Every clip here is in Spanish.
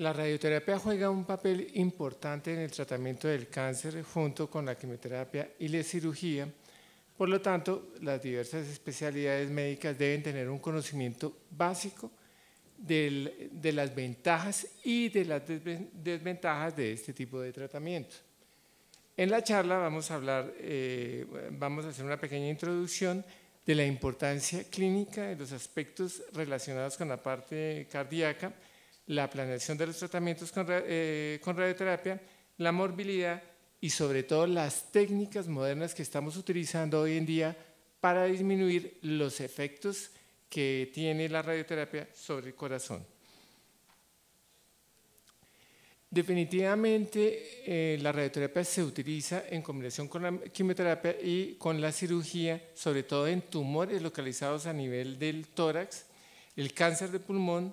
La radioterapia juega un papel importante en el tratamiento del cáncer junto con la quimioterapia y la cirugía. Por lo tanto, las diversas especialidades médicas deben tener un conocimiento básico de las ventajas y de las desventajas de este tipo de tratamiento. En la charla vamos a hablar, eh, vamos a hacer una pequeña introducción de la importancia clínica de los aspectos relacionados con la parte cardíaca la planeación de los tratamientos eh, con, radioterapia, la morbilidad y sobre todo las técnicas modernas que estamos utilizando hoy en día para disminuir los efectos que tiene la radioterapia sobre el corazón. Definitivamente eh, la radioterapia se utiliza en combinación con la quimioterapia y con la cirugía, sobre todo en tumores localizados a nivel del tórax, el cáncer de pulmón,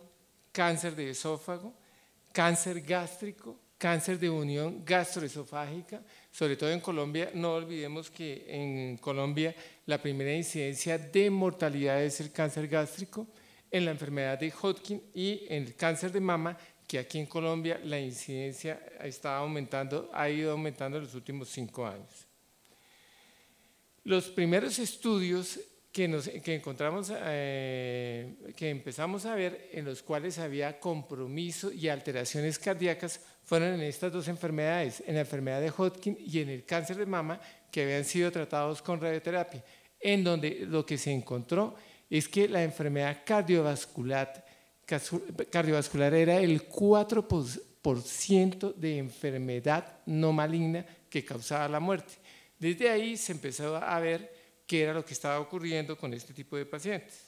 cáncer de esófago, cáncer gástrico, cáncer de unión gastroesofágica, sobre todo en Colombia. No olvidemos que en Colombia la primera incidencia de mortalidad es el cáncer gástrico, en la enfermedad de Hodgkin y en el cáncer de mama, que aquí en Colombia la incidencia está aumentando, ha ido aumentando en los últimos cinco años. Los primeros estudios que, encontramos, eh, que empezamos a ver, en los cuales había compromiso y alteraciones cardíacas, fueron en estas dos enfermedades, en la enfermedad de Hodgkin y en el cáncer de mama, que habían sido tratados con radioterapia, en donde lo que se encontró es que la enfermedad cardiovascular, cardiovascular era el 4% de enfermedad no maligna que causaba la muerte. Desde ahí se empezó a ver qué era lo que estaba ocurriendo con este tipo de pacientes.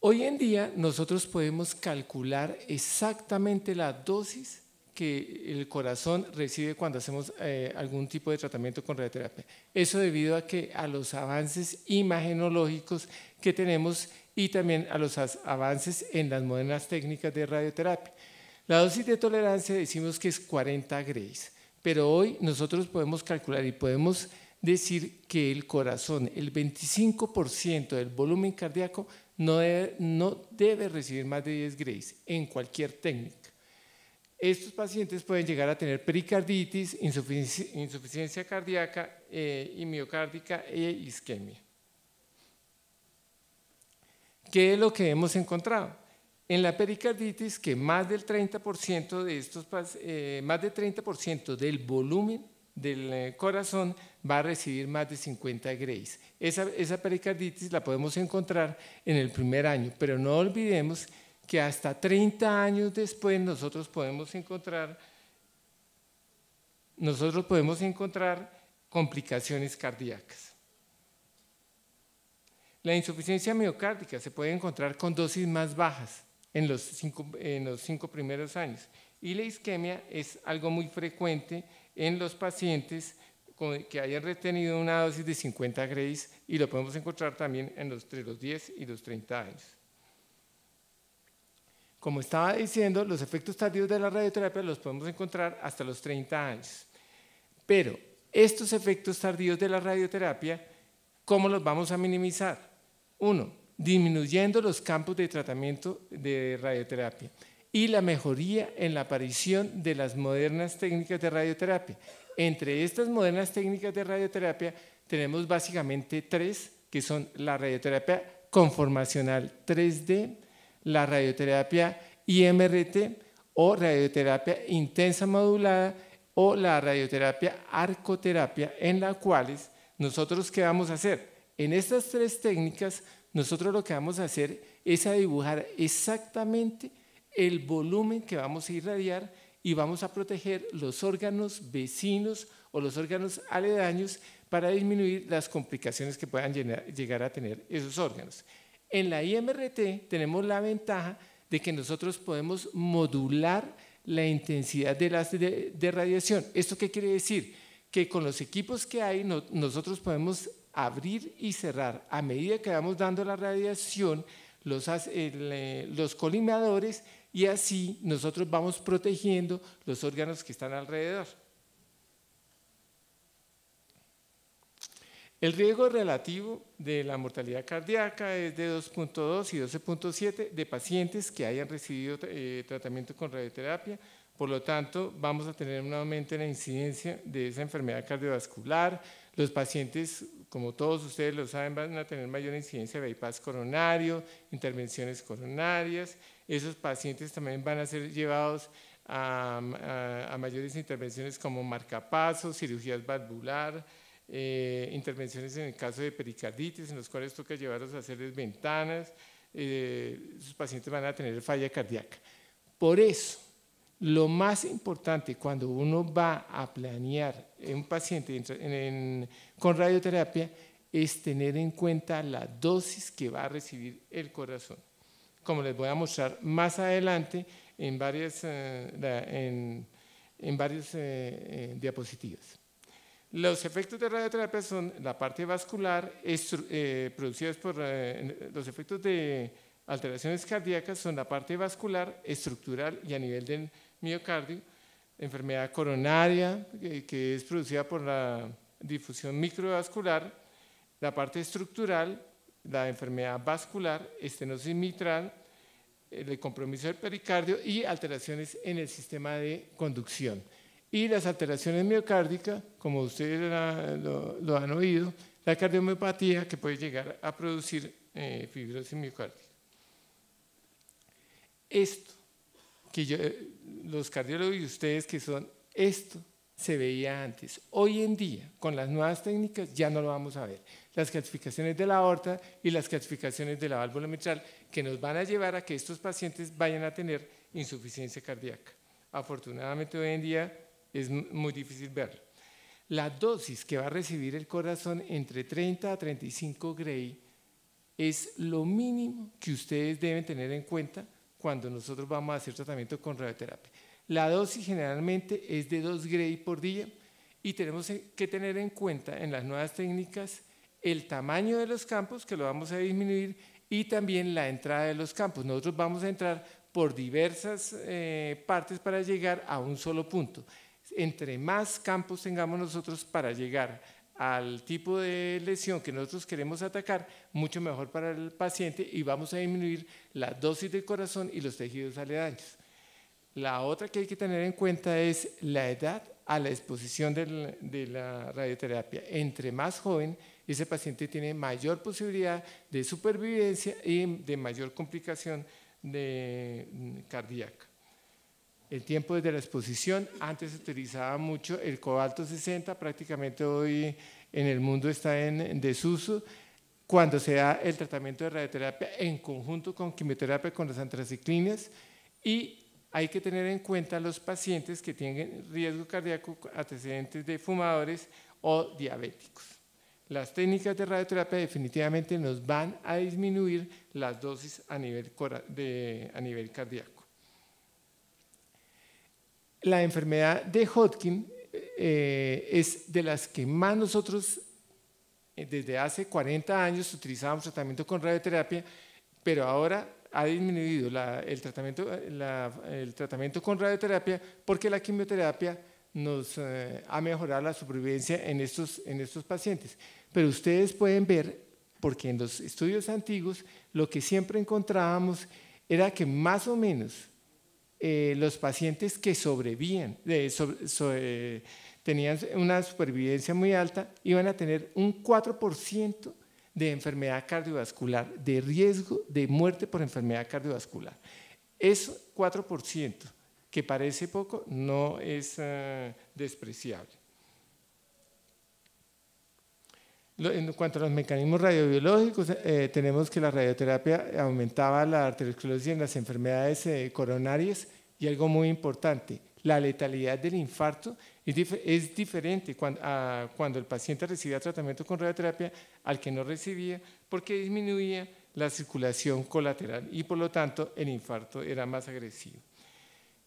Hoy en día nosotros podemos calcular exactamente la dosis que el corazón recibe cuando hacemos eh, algún tipo de tratamiento con radioterapia. Eso debido a que a los avances imagenológicos que tenemos y también a los avances en las modernas técnicas de radioterapia. La dosis de tolerancia decimos que es 40 grays, pero hoy nosotros podemos calcular y podemos decir que el corazón, el 25% del volumen cardíaco, no debe, no debe recibir más de 10 grays en cualquier técnica. Estos pacientes pueden llegar a tener pericarditis, insuficiencia cardíaca eh, y miocárdica e isquemia. ¿Qué es lo que hemos encontrado? En la pericarditis, que más del 30%, de estos, eh, más del, 30 del volumen del eh, corazón va a recibir más de 50 grays. Esa, pericarditis la podemos encontrar en el primer año, pero no olvidemos que hasta 30 años después nosotros podemos encontrar, complicaciones cardíacas. La insuficiencia miocárdica se puede encontrar con dosis más bajas en los cinco primeros años y la isquemia es algo muy frecuente en los pacientes que hayan retenido una dosis de 50 grays y lo podemos encontrar también en los, entre los 10 y los 30 años. Como estaba diciendo, los efectos tardíos de la radioterapia los podemos encontrar hasta los 30 años. Pero estos efectos tardíos de la radioterapia, ¿cómo los vamos a minimizar? Uno, disminuyendo los campos de tratamiento de radioterapia y la mejoría en la aparición de las modernas técnicas de radioterapia. Entre estas modernas técnicas de radioterapia tenemos básicamente tres, que son la radioterapia conformacional 3D, la radioterapia IMRT o radioterapia intensa modulada o la radioterapia arcoterapia, en la cuales nosotros qué vamos a hacer? En estas tres técnicas, nosotros lo que vamos a hacer es a dibujar exactamente el volumen que vamos a irradiar y vamos a proteger los órganos vecinos o los órganos aledaños para disminuir las complicaciones que puedan llegar a tener esos órganos. En la IMRT tenemos la ventaja de que nosotros podemos modular la intensidad de, las de, radiación. ¿Esto qué quiere decir? Que con los equipos que hay nosotros podemos abrir y cerrar. A medida que vamos dando la radiación, los, eh, los colimadores y así nosotros vamos protegiendo los órganos que están alrededor. El riesgo relativo de la mortalidad cardíaca es de 2.2 y 12.7 de pacientes que hayan recibido eh, tratamiento con radioterapia. Por lo tanto, vamos a tener un aumento en la incidencia de esa enfermedad cardiovascular. Los pacientes como todos ustedes lo saben, van a tener mayor incidencia de bypass coronario, intervenciones coronarias. Esos pacientes también van a ser llevados a, mayores intervenciones como marcapasos, cirugías valvular, eh, intervenciones en el caso de pericarditis, en los cuales toca llevarlos a hacerles ventanas. Eh, sus pacientes van a tener falla cardíaca. Por eso, lo más importante cuando uno va a planear un paciente con radioterapia es tener en cuenta la dosis que va a recibir el corazón. Como les voy a mostrar más adelante en varias, eh, en, en varias eh, eh, diapositivas. Los efectos de radioterapia son la parte vascular, producidas por los efectos de alteraciones cardíacas son la parte vascular, estructural y a nivel del miocardio, enfermedad coronaria, que es producida por la difusión microvascular, la parte estructural, la enfermedad vascular, estenosis mitral, el compromiso del pericardio y alteraciones en el sistema de conducción. Y las alteraciones miocárdicas, como ustedes lo, han oído, la cardiomiopatía que puede llegar a producir eh, fibrosis miocárdica. Esto que eh, los cardiólogos y ustedes que son, esto se veía antes. Hoy en día, con las nuevas técnicas, ya no lo vamos a ver. Las clasificaciones de la aorta y las clasificaciones de la válvula mitral que nos van a llevar a que estos pacientes vayan a tener insuficiencia cardíaca. Afortunadamente hoy en día es muy difícil verlo. La dosis que va a recibir el corazón entre 30 a 35 Gray es lo mínimo que ustedes deben tener en cuenta cuando nosotros vamos a hacer tratamiento con radioterapia. La dosis generalmente es de 2 gray por día y tenemos que tener en cuenta en las nuevas técnicas el tamaño de los campos, que lo vamos a disminuir, y también la entrada de los campos. Nosotros vamos a entrar por diversas eh, partes para llegar a un solo punto. Entre más campos tengamos nosotros para llegar al tipo de lesión que nosotros queremos atacar, mucho mejor para el paciente y vamos a disminuir la dosis del corazón y los tejidos aledaños. La otra que hay que tener en cuenta es la edad a la exposición de la radioterapia. Entre más joven, ese paciente tiene mayor posibilidad de supervivencia y de mayor complicación de, mm, cardíaca el tiempo desde la exposición. Antes se utilizaba mucho el cobalto 60, prácticamente hoy en el mundo está en, desuso. Cuando se da el tratamiento de radioterapia en conjunto con quimioterapia, con las antraciclinas, y hay que tener en cuenta los pacientes que tienen riesgo cardíaco, antecedentes de fumadores o diabéticos. Las técnicas de radioterapia definitivamente nos van a disminuir las dosis a nivel, a nivel cardíaco la enfermedad de Hodgkin eh, es de las que más nosotros eh, desde hace 40 años utilizábamos tratamiento con radioterapia, pero ahora ha disminuido el, tratamiento, con radioterapia porque la quimioterapia nos eh, ha mejorado la supervivencia en estos, en estos pacientes. Pero ustedes pueden ver, porque en los estudios antiguos lo que siempre encontrábamos era que más o menos eh, los pacientes que sobrevivían, eh, eh, tenían una supervivencia muy alta, iban a tener un 4% de enfermedad cardiovascular, de riesgo de muerte por enfermedad cardiovascular. Eso 4%, que parece poco, no es ah, despreciable. En cuanto a los mecanismos radiobiológicos, eh, tenemos que la radioterapia aumentaba la arteriosclerosis en las enfermedades eh, coronarias y algo muy importante, la letalidad del infarto es, diferente cuando el paciente recibía tratamiento con radioterapia al que no recibía porque disminuía la circulación colateral y por lo tanto el infarto era más agresivo.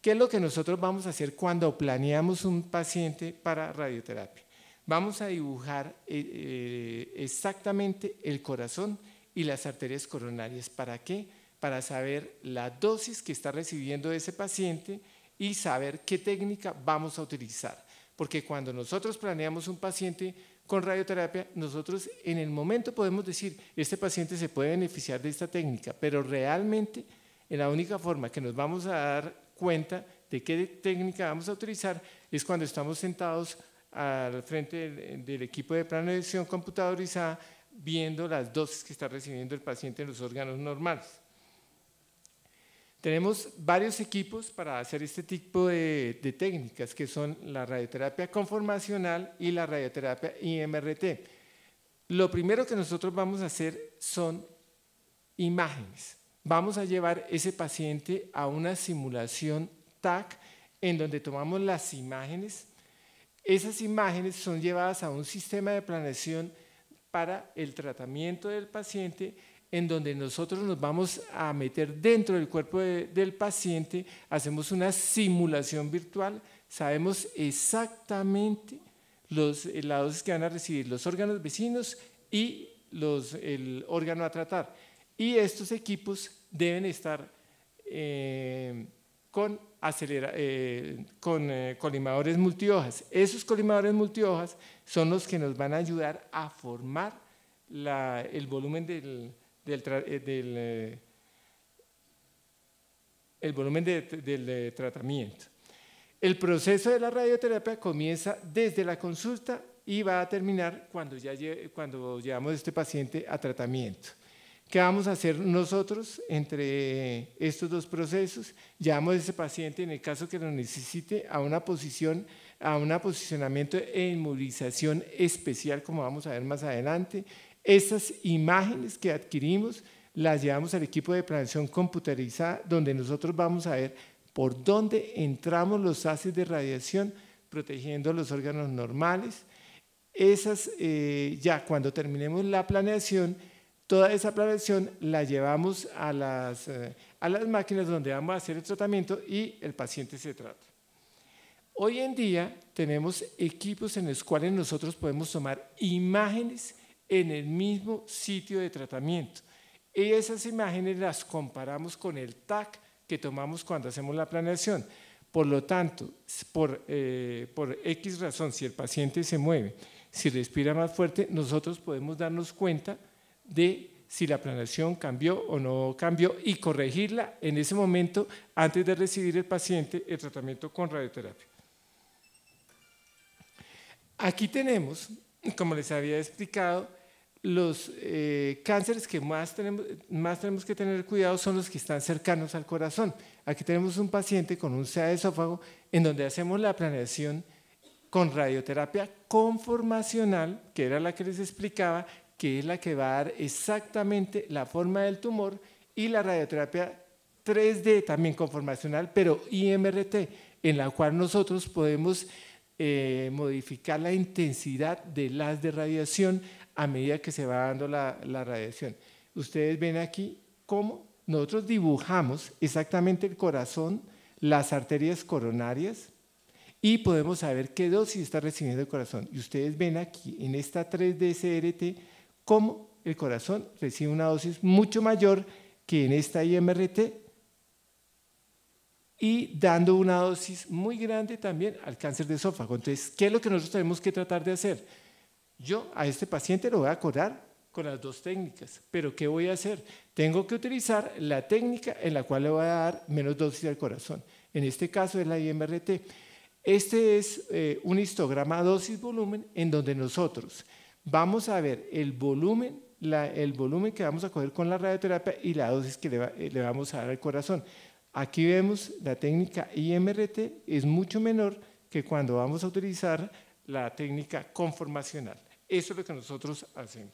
¿Qué es lo que nosotros vamos a hacer cuando planeamos un paciente para radioterapia? vamos a dibujar eh, eh, exactamente el corazón y las arterias coronarias. ¿Para qué? Para saber la dosis que está recibiendo ese paciente y saber qué técnica vamos a utilizar. Porque cuando nosotros planeamos un paciente con radioterapia, nosotros en el momento podemos decir, este paciente se puede beneficiar de esta técnica, pero realmente la única forma que nos vamos a dar cuenta de qué técnica vamos a utilizar es cuando estamos sentados al frente del, equipo de planificación computadorizada viendo las dosis que está recibiendo el paciente en los órganos normales. Tenemos varios equipos para hacer este tipo de, de, técnicas, que son la radioterapia conformacional y la radioterapia IMRT. Lo primero que nosotros vamos a hacer son imágenes. Vamos a llevar ese paciente a una simulación TAC en donde tomamos las imágenes esas imágenes son llevadas a un sistema de planeación para el tratamiento del paciente en donde nosotros nos vamos a meter dentro del cuerpo del paciente, hacemos una simulación virtual, sabemos exactamente los, eh, la dosis que van a recibir los órganos vecinos y los, el órgano a tratar. Y estos equipos deben estar eh, con eh, con eh, colimadores multiojas. Esos colimadores multiojas son los que nos van a ayudar a formar el volumen del, tratamiento. El proceso de la radioterapia comienza desde la consulta y va a terminar cuando cuando llevamos a este paciente a tratamiento. ¿Qué vamos a hacer nosotros entre estos dos procesos? Llevamos a ese paciente, en el caso que lo necesite, a una posición, a un posicionamiento e inmovilización especial, como vamos a ver más adelante. Esas imágenes que adquirimos las llevamos al equipo de planeación computarizada, donde nosotros vamos a ver por dónde entramos los haces de radiación, protegiendo los órganos normales. Esas, eh, ya cuando terminemos la planeación, Toda esa planeación la llevamos eh, a las, máquinas donde vamos a hacer el tratamiento y el paciente se trata. Hoy en día tenemos equipos en los cuales nosotros podemos tomar imágenes en el mismo sitio de tratamiento. Y esas imágenes las comparamos con el TAC que tomamos cuando hacemos la planeación. Por lo tanto, por, eh, por X razón, si el paciente se mueve, si respira más fuerte, nosotros podemos darnos cuenta de si la planeación cambió o no cambió y corregirla en ese momento antes de recibir el paciente el tratamiento con radioterapia. Aquí tenemos, como les había explicado, los eh, cánceres que más tenemos, más tenemos que tener cuidado son los que están cercanos al corazón. Aquí tenemos un paciente con un CA de esófago en donde hacemos la planeación con radioterapia conformacional, que era la que les explicaba, que es la que va a dar exactamente la forma del tumor, y la radioterapia 3D también conformacional, pero IMRT, en la cual nosotros podemos eh, modificar la intensidad de las de radiación a medida que se va dando la, la radiación. Ustedes ven aquí cómo nosotros dibujamos exactamente el corazón, las arterias coronarias y podemos saber qué dosis está recibiendo el corazón. Y ustedes ven aquí en esta 3D CRT cómo el corazón recibe una dosis mucho mayor que en esta IMRT y dando una dosis muy grande también al cáncer de esófago. Entonces, ¿qué es lo que nosotros tenemos que tratar de hacer? Yo a este paciente lo voy a curar con las dos técnicas, pero ¿qué voy a hacer? Tengo que utilizar la técnica en la cual le voy a dar menos dosis al corazón. En este caso es la IMRT. Este es eh, un histograma dosis-volumen en donde nosotros Vamos a ver el volumen, el volumen que vamos a coger con la radioterapia y la dosis que le, eh, vamos a dar al corazón. Aquí vemos la técnica IMRT es mucho menor que cuando vamos a utilizar la técnica conformacional. Eso es lo que nosotros hacemos.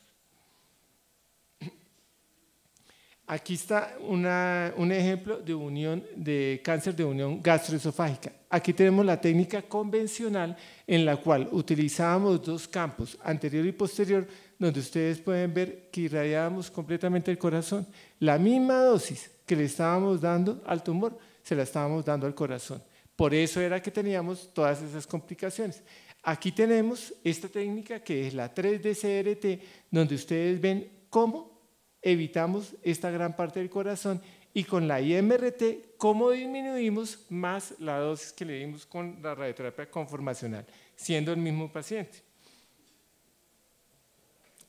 Aquí está un ejemplo de unión de cáncer de unión gastroesofágica. Aquí tenemos la técnica convencional en la cual utilizábamos dos campos, anterior y posterior, donde ustedes pueden ver que irradiábamos completamente el corazón. La misma dosis que le estábamos dando al tumor, se la estábamos dando al corazón. Por eso era que teníamos todas esas complicaciones. Aquí tenemos esta técnica que es la 3D CRT, donde ustedes ven cómo evitamos esta gran parte del corazón y con la IMRT, ¿cómo disminuimos más la dosis que le dimos con la radioterapia conformacional, siendo el mismo paciente?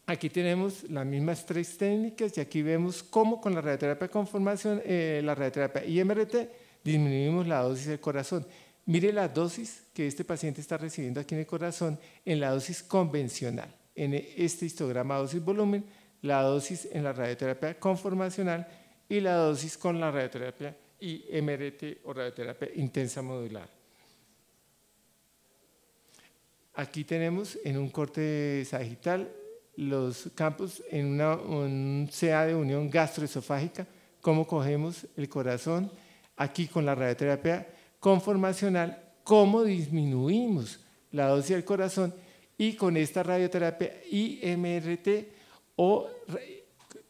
Aquí tenemos las mismas tres técnicas y aquí vemos cómo con la radioterapia conformación, eh, la radioterapia IMRT, disminuimos la dosis del corazón. Mire la dosis que este paciente está recibiendo aquí en el corazón en la dosis convencional, en este histograma dosis-volumen, la dosis en la radioterapia conformacional y la dosis con la radioterapia y MRT o radioterapia intensa modular. Aquí tenemos en un corte sagital los campos en, una, un CA de unión gastroesofágica, cómo cogemos el corazón aquí con la radioterapia conformacional, cómo disminuimos la dosis del corazón y con esta radioterapia IMRT o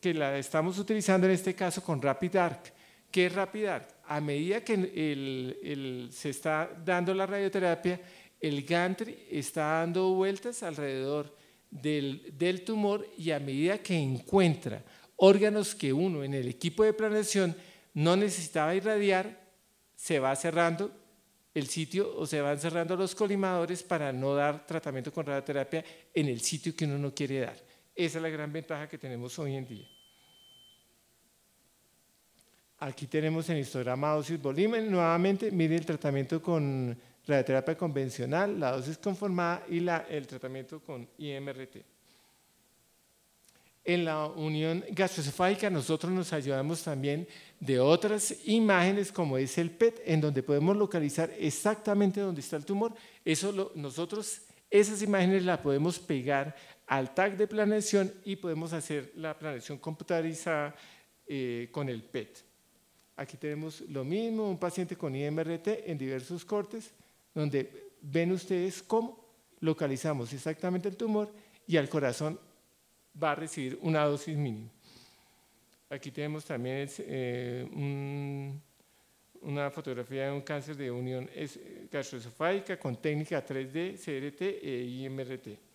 que la estamos utilizando en este caso con RapidArc. ¿Qué es RapidArc? A medida que se está dando la radioterapia, el gantry está dando vueltas alrededor del, del tumor y a medida que encuentra órganos que uno en el equipo de planeación no necesitaba irradiar, se va cerrando el sitio o se van cerrando los colimadores para no dar tratamiento con radioterapia en el sitio que uno no quiere dar. Esa es la gran ventaja que tenemos hoy en día. Aquí tenemos en histograma dosis volumen. Nuevamente, mide el tratamiento con radioterapia convencional, la dosis conformada y la, el tratamiento con IMRT. En la unión gastroesofágica nosotros nos ayudamos también de otras imágenes como es el PET, en donde podemos localizar exactamente dónde está el tumor. Eso nosotros, esas imágenes las podemos pegar al tag de planeación y podemos hacer la planeación computarizada eh, con el PET. Aquí tenemos lo mismo, un paciente con IMRT en diversos cortes, donde ven ustedes cómo localizamos exactamente el tumor y al corazón va a recibir una dosis mínima. Aquí tenemos también eh, una fotografía de un cáncer de unión eh, gastroesofágica con técnica 3D, CRT e IMRT.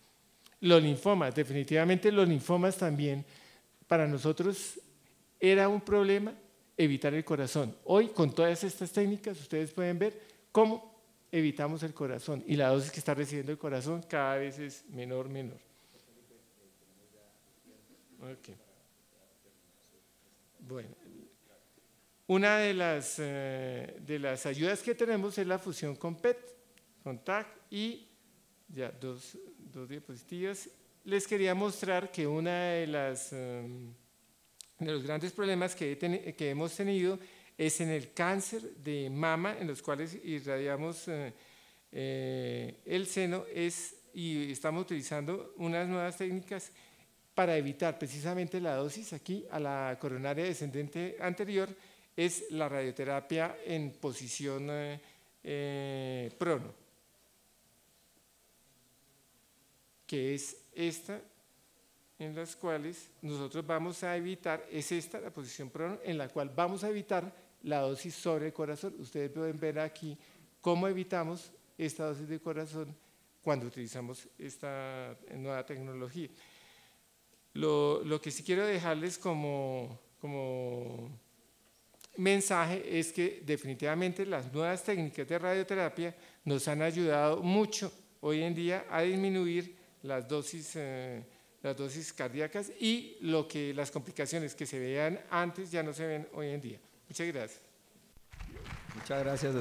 Los linfomas, definitivamente los linfomas también para nosotros era un problema evitar el corazón. Hoy con todas estas técnicas ustedes pueden ver cómo evitamos el corazón y la dosis que está recibiendo el corazón cada vez es menor, menor. Bueno, una de las, eh, de las ayudas que tenemos es la fusión con PET, con TAC y ya dos, diapositivas. Les quería mostrar que uno de, las, em, de los grandes problemas que, hemos tenido es en el cáncer de mama, en los cuales irradiamos eh, eh, el seno, es, y estamos utilizando unas nuevas técnicas para evitar precisamente la dosis aquí a la coronaria descendente anterior, es la radioterapia en posición eh, prono. que es esta en las cuales nosotros vamos a evitar, es esta la posición en la cual vamos a evitar la dosis sobre el corazón. Ustedes pueden ver aquí cómo evitamos esta dosis de corazón cuando utilizamos esta nueva tecnología. Lo, lo que sí quiero dejarles como, como mensaje es que definitivamente las nuevas técnicas de radioterapia nos han ayudado mucho hoy en día a disminuir las dosis, eh, las dosis cardíacas y lo que, las complicaciones que se veían antes ya no se ven hoy en día. Muchas gracias. Muchas gracias.